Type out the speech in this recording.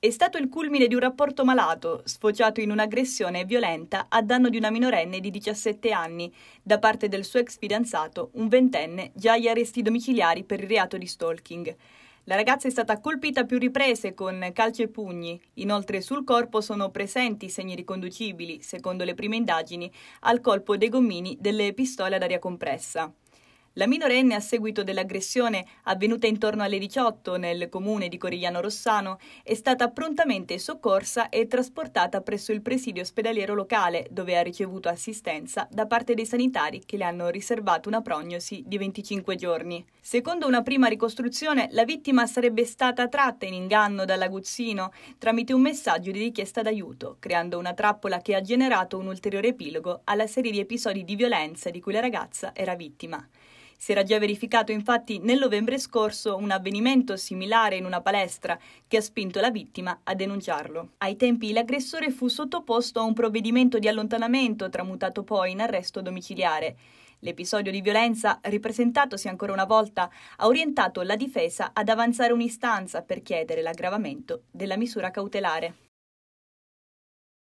È stato il culmine di un rapporto malato, sfociato in un'aggressione violenta a danno di una minorenne di 17 anni da parte del suo ex fidanzato, un ventenne, già agli arresti domiciliari per il reato di stalking. La ragazza è stata colpita a più riprese con calci e pugni. Inoltre sul corpo sono presenti segni riconducibili, secondo le prime indagini, al colpo dei gommini delle pistole ad aria compressa. La minorenne a seguito dell'aggressione avvenuta intorno alle 18 nel comune di Corigliano Rossano è stata prontamente soccorsa e trasportata presso il presidio ospedaliero locale dove ha ricevuto assistenza da parte dei sanitari che le hanno riservato una prognosi di 25 giorni. Secondo una prima ricostruzione la vittima sarebbe stata tratta in inganno dall'aguzzino tramite un messaggio di richiesta d'aiuto, creando una trappola che ha generato un ulteriore epilogo alla serie di episodi di violenza di cui la ragazza era vittima. Si era già verificato infatti nel novembre scorso un avvenimento similare in una palestra che ha spinto la vittima a denunciarlo. Ai tempi l'aggressore fu sottoposto a un provvedimento di allontanamento tramutato poi in arresto domiciliare. L'episodio di violenza, ripresentatosi ancora una volta, ha orientato la difesa ad avanzare un'istanza per chiedere l'aggravamento della misura cautelare.